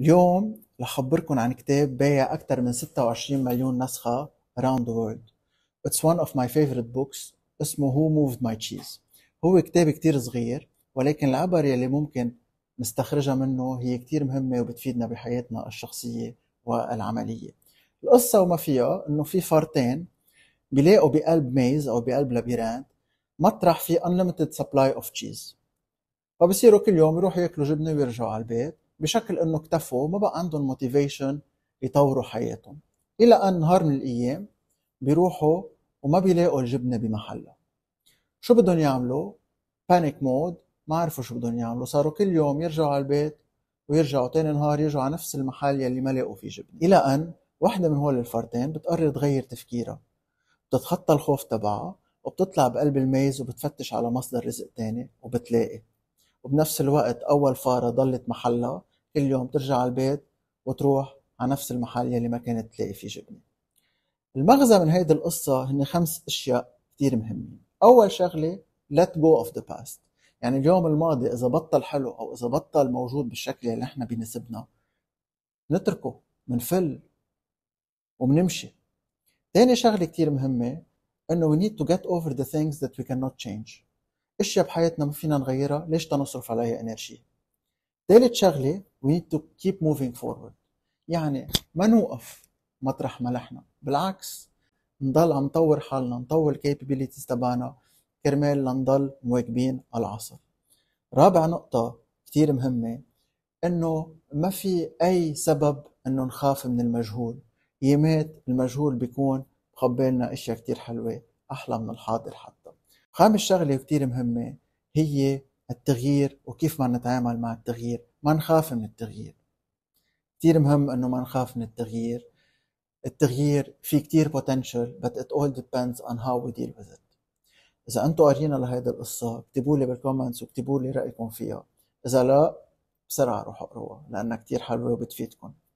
اليوم رح خبركن عن كتاب بايع أكثر من 26 مليون نسخة around the world. It's one of my favorite books اسمه Who Moved My Cheese. هو كتاب كتير صغير ولكن العبر يلي ممكن نستخرجها منه هي كتير مهمة وبتفيدنا بحياتنا الشخصية والعملية. القصة وما فيها إنه في فارتين بيلاقوا بقلب ميز أو بقلب لابيرانت مطرح فيه unlimited supply of cheese. فبصيروا كل يوم يروحوا ياكلوا جبنة ويرجعوا على البيت بشكل انه اكتفوا ما بقى عندهم موتيفيشن يطوروا حياتهم الى ان نهار من الايام بيروحوا وما بيلاقوا الجبنه بمحلها شو بدهم يعملوا بانيك مود ما عرفوا شو بدهم يعملوا صاروا كل يوم يرجعوا على البيت ويرجعوا تاني نهار يرجعوا على نفس المحل يلي ما لاقوا فيه جبنه الى ان وحده من هول الفردين بتقرر تغير تفكيرها بتتخطى الخوف تبعها وبتطلع بقلب الميز وبتفتش على مصدر رزق تاني وبتلاقي وبنفس الوقت أول فارة ضلت محلها كل يوم ترجع على البيت وتروح على نفس المحل يلي ما كانت تلاقي فيه جبنه المغزى من هيدي القصة هن خمس أشياء كتير مهمين أول شغلة let go of the past يعني اليوم الماضي إذا بطل حلو أو إذا بطل موجود بالشكل اللي نحن بنسبنا نتركه منفل وبنمشي تاني شغلة كتير مهمة إنه we need to get over the things that we cannot change أشياء بحياتنا ما فينا نغيرها ليش تنصرف عليها إنرجي ثالث شغله وي تو كيب موفينج فورورد يعني ما نوقف مطرح ما نحن بالعكس نضل عم نطور حالنا نطور الكابابيلتيز تبعنا كرمال لنضل مواكبين العصر رابع نقطة كتير مهمة انه ما في اي سبب انه نخاف من المجهول يمات المجهول بيكون خبالنا اشياء كتير حلوة احلى من الحاضر حتى خامس شغلة كتير مهمة هي التغيير وكيف ما نتعامل مع التغيير ما نخاف من التغيير كتير مهم انه ما نخاف من التغيير التغيير في كتير potential but it all depends on how we deal with it اذا انتم قارينا لهيدي القصه اكتبوا لي بالكومنتس واكتبوا لي رايكم فيها اذا لا بسرعه روحوا اقروها لانها كتير حلوه وبتفيدكم